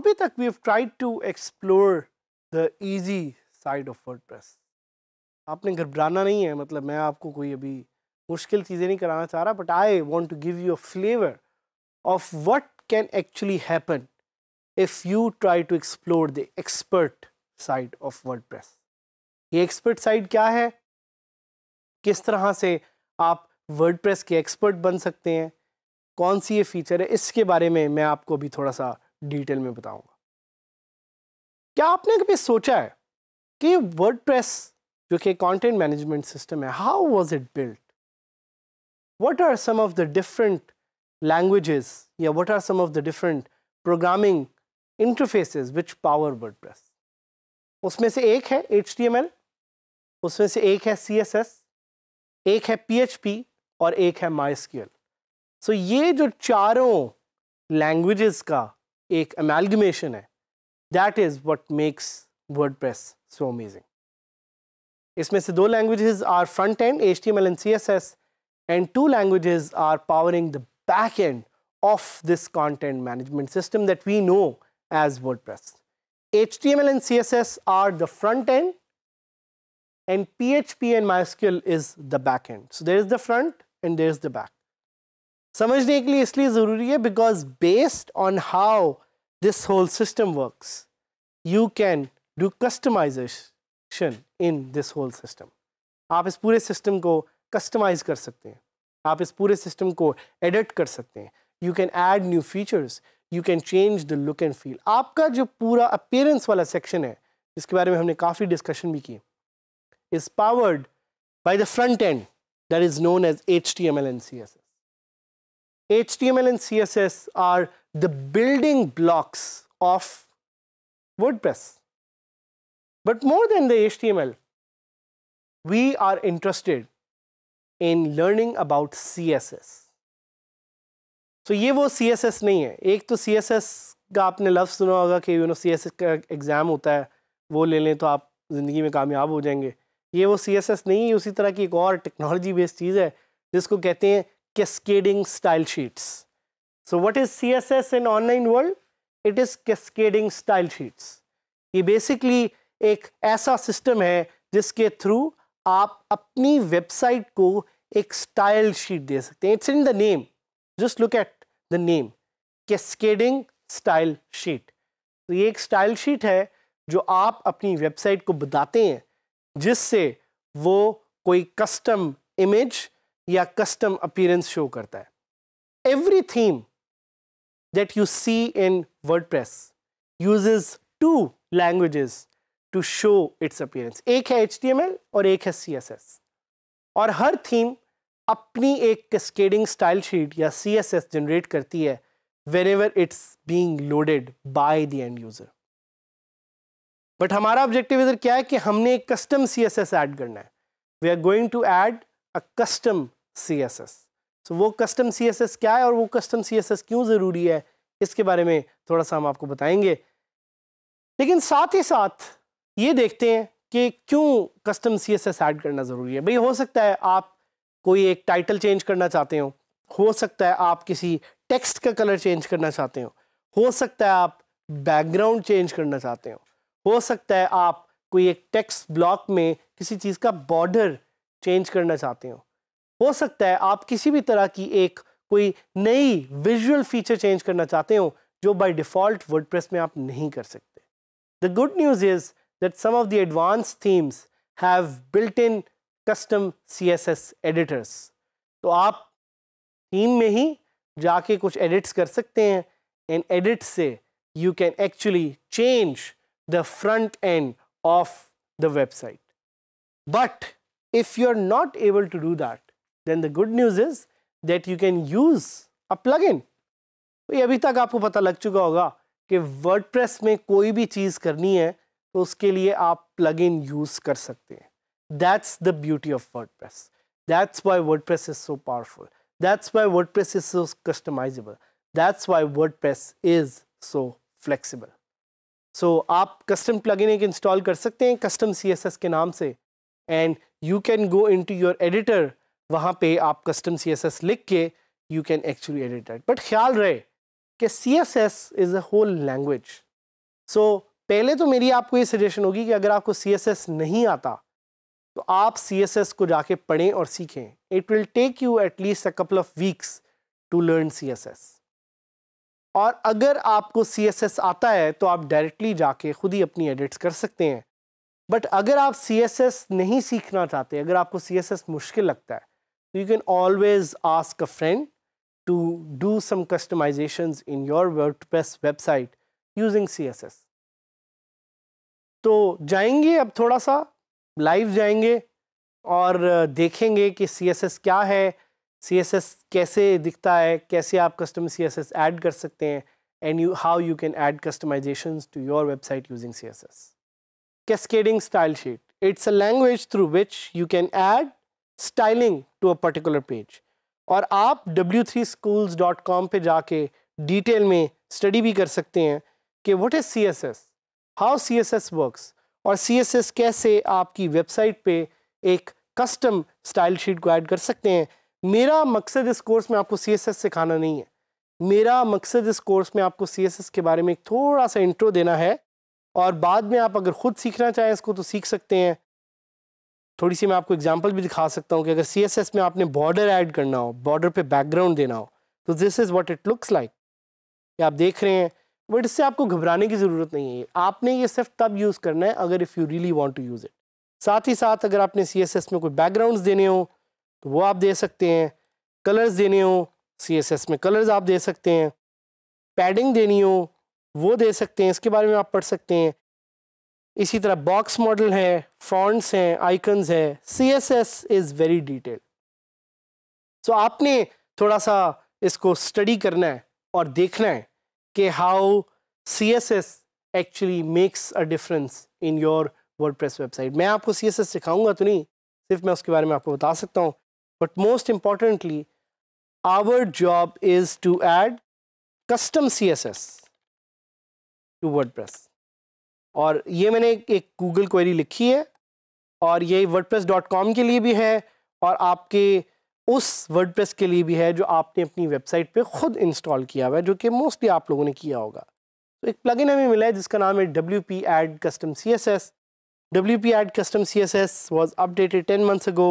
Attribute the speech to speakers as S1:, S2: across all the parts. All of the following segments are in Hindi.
S1: Abhi tak we have tried to explore the easy side of WordPress. आपने घबराना नहीं है मतलब मैं आपको कोई अभी मुश्किल चीज़ें नहीं कराना चाह रहा but I want to give you a flavour of what can actually happen if you try to explore the expert side of WordPress ये एक्सपर्ट साइड क्या है किस तरह से आप वर्ड प्रेस के एक्सपर्ट बन सकते हैं कौन सी ये फीचर है इसके बारे में मैं आपको अभी थोड़ा सा डिटेल में बताऊंगा क्या आपने कभी सोचा है कि वर्ड प्रेस जो कि कंटेंट मैनेजमेंट सिस्टम है how was it built what are some of the different languages या what are some of the different programming interfaces which power press उसमें से एक है एच उसमें से एक है सी एक है पी और एक है माइस्क्यूएल सो so ये जो चारों लैंग्वेजेस का एक अमेलगमेशन है that is what makes WordPress so amazing इसमें से दो languages are front end H T and L and C S S and two languages are powering the back end of this content management system that we know as WordPress and are the front end and PHP and MySQL is the end. So there is the front and there is the back. समझने के लिए इसलिए ज़रूरी है because based on how this whole system works, you can do customization function in this whole system आप इस पूरे सिस्टम को कस्टमाइज कर सकते हैं आप इस पूरे सिस्टम को एडिट कर सकते हैं you can add new features you can change the look and feel आपका जो पूरा अपेयरेंस वाला सेक्शन है जिसके बारे में हमने काफ़ी डिस्कशन भी की is powered the front end as H T M L and C S S H T M L and C S S are the building blocks of WordPress But more than the HTML, we are interested in learning about CSS. तो so, ये वो सी एस एस नहीं है एक तो सी एस एस का आपने लफ्ज़ सुना होगा कि you know C S S का एग्ज़ाम होता है वो ले लें तो आप ज़िंदगी में कामयाब हो जाएंगे ये वो सी एस एस नहीं है उसी तरह की एक और टेक्नोलॉजी बेस्ड चीज़ है जिसको कहते हैं cascading style sheets so what is C S S in online world it is cascading style sheets ये बेसिकली एक ऐसा सिस्टम है जिसके थ्रू आप अपनी वेबसाइट को एक स्टाइल शीट दे सकते हैं it's in the name just look at the name cascading style sheet तो ये एक स्टाइल शीट है जो आप अपनी वेबसाइट को बताते हैं जिससे वो कोई कस्टम इमेज या कस्टम अपीयरेंस शो करता है every theme that you see in WordPress uses two languages to show its appearance एक है एच और एक है सी और हर थीम अपनी एक स्केडिंग स्टाइल शीट या सी जनरेट करती है whenever it's being loaded by the end user but हमारा ऑब्जेक्टिव इधर क्या है कि हमने एक custom C S S add करना है we are going to add a custom C S S so वो कस्टम सी एस एस क्या है और वो कस्टम सी एस एस क्यों ज़रूरी है इसके बारे में थोड़ा सा हम आपको बताएंगे लेकिन साथ ही साथ ये देखते हैं कि क्यों custom C S S add करना ज़रूरी है भाई हो सकता है आप कोई एक टाइटल चेंज करना चाहते हो हो सकता है आप किसी टेक्स्ट का कलर चेंज करना चाहते हो हो सकता है आप बैकग्राउंड चेंज करना चाहते हो हो सकता है आप कोई एक टेक्स्ट ब्लॉक में किसी चीज़ का बॉर्डर चेंज करना चाहते हो हो सकता है आप किसी भी तरह की एक कोई नई विजुअल फीचर चेंज करना चाहते हो जो बाय डिफ़ॉल्ट वर्डप्रेस में आप नहीं कर सकते the good news is that some of the advanced themes have built-in custom CSS editors. तो आप theme में ही जाके कुछ edits कर सकते हैं and edit से you can actually change the front end of the website. But if you're not able to do that, then the good news is that you can use a plugin. तो ये अभी तक आपको पता लग चुका होगा कि WordPress में कोई भी चीज़ करनी है तो उसके लिए आप प्लग इन यूज़ कर सकते हैं that's the beauty of WordPress that's why WordPress is so powerful that's why WordPress is so customizable that's why WordPress is so flexible so आप कस्टम प्लग इन एक इंस्टॉल कर सकते हैं कस्टम सी एस एस के नाम से and you can go into your editor वहाँ पे आप कस्टम सी एस एस लिख के you can actually edit that but ख्याल रहे कि C S S is a whole language so पहले तो मेरी आपको ये सजेशन होगी कि अगर आपको सी नहीं आता तो आप सी को जाके पढ़ें और सीखें it will take you at least a couple of weeks to learn C और अगर आपको सी आता है तो आप डायरेक्टली जाके खुद ही अपनी एडिट्स कर सकते हैं बट अगर आप सी नहीं सीखना चाहते अगर आपको सी मुश्किल लगता है तो you can always ask a friend to do some customization in your word website using C तो जाएंगे अब थोड़ा सा लाइव जाएंगे और देखेंगे कि सी क्या है सी कैसे दिखता है कैसे आप कस्टम सी ऐड कर सकते हैं and you how you can add customization to your website using C S S cascading style sheet it's a language through which you can add styling to a particular page और आप कॉम पर जाके डिटेल में स्टडी भी कर सकते हैं कि what is C S S how C S S works और सी एस एस कैसे आपकी वेबसाइट पे एक कस्टम स्टाइल शीट को ऐड कर सकते हैं मेरा मकसद इस कोर्स में आपको सी एस एस सिखाना नहीं है मेरा मकसद इस कोर्स में आपको सी एस एस के बारे में एक थोड़ा सा इंट्रो देना है और बाद में आप अगर ख़ुद सीखना चाहें इसको तो सीख सकते हैं थोड़ी सी मैं आपको एग्जाम्पल भी दिखा सकता हूँ कि अगर सी एस एस में आपने बॉर्डर ऐड करना हो बॉर्डर पे बैकग्राउंड देना हो तो this is what it looks like आप देख रहे हैं बट इससे आपको घबराने की ज़रूरत नहीं है आपने ये सिर्फ तब यूज़ करना है अगर if you really want to use it साथ ही साथ अगर आपने सी एस एस में कोई बैकग्राउंड्स देने हो तो वो आप दे सकते हैं कलर्स देने हो सी एस एस में कलर्स आप दे सकते हैं पैडिंग देनी हो वो दे सकते हैं इसके बारे में आप पढ़ सकते हैं इसी तरह बॉक्स मॉडल है फॉन्ट्स हैं आइकन्स हैं C S S is very detail so आपने थोड़ा सा इसको स्टडी करना है और देखना है कि how S actually makes a difference in your press website मैं आपको सी एस एस सिखाऊंगा तो नहीं सिर्फ मैं उसके बारे में आपको बता सकता हूँ but most importantly our job is to add custom C S S to press और ये मैंने एक गूगल क्वेरी लिखी है और ये प्रेस डॉट कॉम के लिए भी है और आपके उस वर्ड के लिए भी है जो आपने अपनी वेबसाइट पे खुद इंस्टॉल किया हुआ है जो कि मोस्टली आप लोगों ने किया होगा तो एक प्लगइन हमें मिला है जिसका नाम है W P add custom C S S W P add custom C S S was updated ten months ago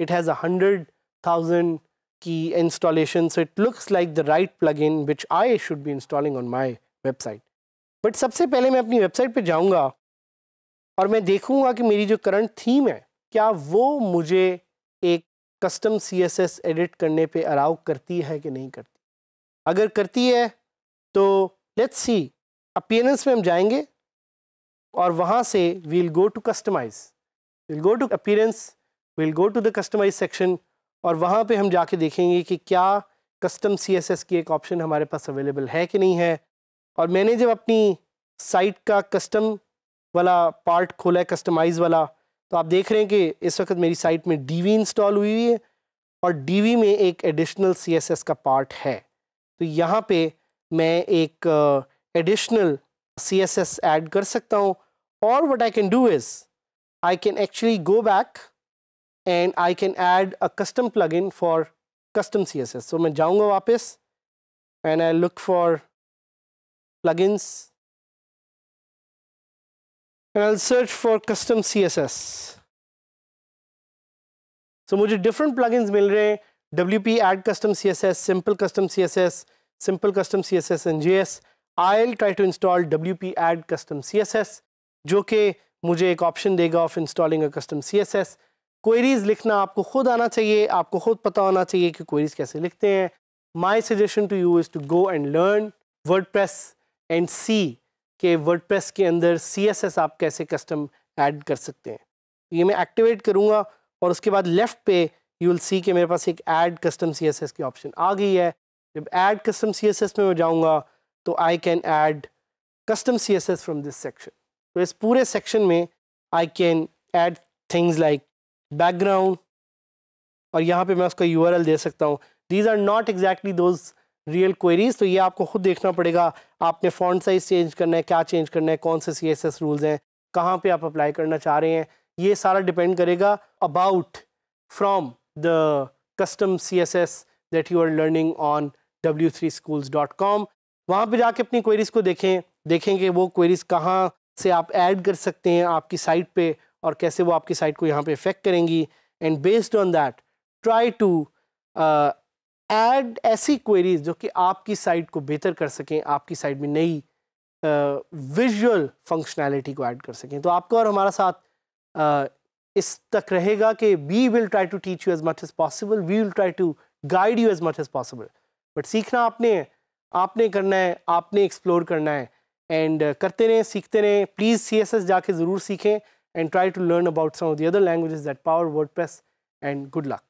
S1: it has a hundred thousand की installation so it looks like the right plugin which I should be installing on my website but सबसे पहले मैं अपनी वेबसाइट पर जाऊँगा और मैं देखूँगा कि मेरी जो करंट थीम है क्या वो मुझे कस्टम सीएसएस एडिट करने पे अलाउ करती है कि नहीं करती अगर करती है तो लेट्स सी अपियरेंस में हम जाएंगे और वहाँ से we'll go to customize we'll go to appearance we'll go to the customize section और वहाँ पे हम जाके देखेंगे कि क्या कस्टम सीएसएस की एक ऑप्शन हमारे पास अवेलेबल है कि नहीं है और मैंने जब अपनी साइट का कस्टम वाला पार्ट खोला है कस्टमाइज़ वाला तो आप देख रहे हैं कि इस वक्त मेरी साइट में डी इंस्टॉल हुई हुई है और डी में एक एडिशनल सी का पार्ट है तो यहाँ पे मैं एक एडिशनल सी एस ऐड कर सकता हूँ और what I can do is go back and I can add a custom plugin for custom C S S so मैं जाऊँगा वापस I look for plug plugins and I'll search for custom CSS. So मुझे different plugins मिल रहे हैं WP add custom CSS, simple custom CSS, simple custom CSS and JS. I'll try to install WP add custom CSS जो कि मुझे एक option देगा of installing a custom CSS. Queries लिखना आपको खुद आना चाहिए आपको खुद पता होना चाहिए कि queries कैसे लिखते हैं My suggestion to you is to go and learn WordPress and see कि वर्ड के अंदर सी आप कैसे कस्टम ऐड कर सकते हैं तो ये मैं एक्टिवेट करूँगा और उसके बाद लेफ़्ट पे यू विल सी के मेरे पास एक ऐड कस्टम सी की ऑप्शन आ गई है जब ऐड कस्टम सी में मैं जाऊँगा तो I can add custom S from this section तो इस पूरे सेक्शन में I can add things like background और यहाँ पे मैं उसका एल दे सकता हूँ these are not exactly those real queries तो ये आपको खुद देखना पड़ेगा आपने फ़ॉन्ट साइज़ चेंज करना है क्या चेंज करना है कौन से सी रूल्स हैं कहाँ पे आप अप्लाई करना चाह रहे हैं ये सारा डिपेंड करेगा about from the custom C S S that you are learning on W three schools dot com वहाँ पर जाके अपनी क्वेरीज़ को देखें देखेंगे वो क्वेरीज़ कहाँ से आप ऐड कर सकते हैं आपकी साइट पर और कैसे वो आपकी साइट को यहाँ पर इफेक्ट करेंगी and based on that try to add ऐसी क्वेरीज जो कि आपकी साइट को बेहतर कर सकें आपकी साइट में नई विजुअल फंक्शनैलिटी को ऐड कर सकें तो आपका और हमारा साथ uh, इस तक रहेगा कि we will try to teach you as much as possible we will try to guide you as much as possible but सीखना आपने आपने करना है आपने एक्सप्लोर करना है एंड uh, करते रहें सीखते रहें प्लीज़ सी एस एस जाके ज़रूर सीखें and try to learn about some of the other languages that power WordPress and good luck